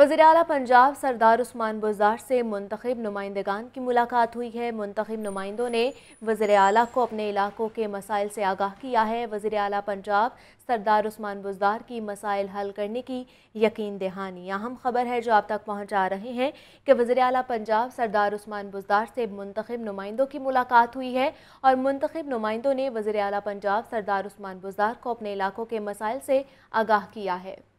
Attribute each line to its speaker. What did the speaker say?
Speaker 1: वजीर अली पंजाब सरदार उस्मान बाजार से मंतखब नुमाइंदगान की मुलाकात हुई है मंतखब नुमाइंदों ने वज़र अल को अपने इलाकों के मसाइल से आगाह किया है वज़र अली पंजाब सरदार उस्मान बाजार की मसाइल हल करने की यकीन दहानी अहम खबर है जो आप तक पहुँचा रहे हैं कि वजर अली पंजाब सरदार उस्मान बाजार से मंतखब नुमाइंदों की मुलाकात हुई है और मंतखब नुमाइंदों ने वज़र अली पंजाब सरदार उस्मान बाजार को अपने इलाकों के मसाइल से आगाह किया है